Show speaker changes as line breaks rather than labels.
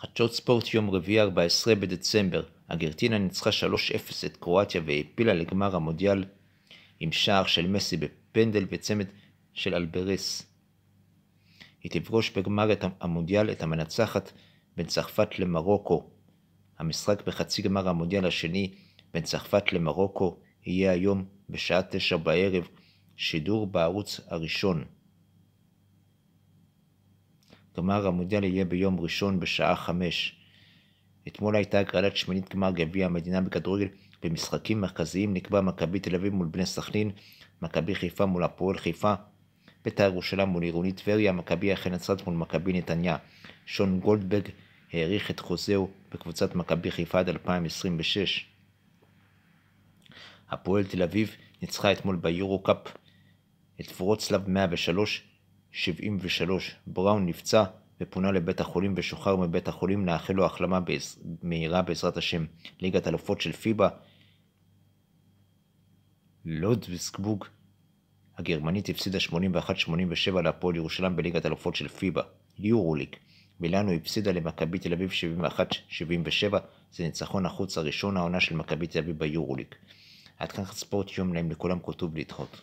חדשות ספורט יום רביעי 14 בדצמבר, אגרטינה ניצחה 3-0 את קרואטיה והעפילה לגמר המודיאל עם שער של מסי בפנדל וצמד של אלברס. היא תפגוש בגמר את המונדיאל את המנצחת בין צרפת למרוקו. המשחק בחצי גמר המונדיאל השני בין צרפת למרוקו יהיה היום בשעה תשע בערב, שידור בערוץ הראשון. כלומר המונדיאל יהיה ביום ראשון בשעה חמש. אתמול הייתה הגרלת שמינית גמר גביע המדינה בכדורגל במשחקים מרכזיים נקבע מכבי תל אביב מול בני סכנין, מכבי חיפה מול הפועל חיפה, בית"ר ירושלים מול עירוני טבריה, מכבי אחי נצרת מול מכבי נתניה. שון גולדברג האריך את חוזהו בקבוצת מכבי חיפה עד 2026. הפועל תל אביב ניצחה אתמול ביורו קאפ את וורצלב 103 73 בראון נפצע ופונה לבית החולים ושוחרר מבית החולים, נאחל לו החלמה בעז... מהירה בעזרת השם. ליגת אלופות של פיבה, לודוויסקבורג הגרמנית הפסידה 81-87 להפועל ירושלים בליגת אלופות של פיבה, יורוליג. מילאנו הפסידה למכבי תל אביב 71-77, זה ניצחון החוץ הראשון העונה של מכבי תל אביב ביורוליג. עד כאן ספורט יום נעים לכולם כותוב לדחות.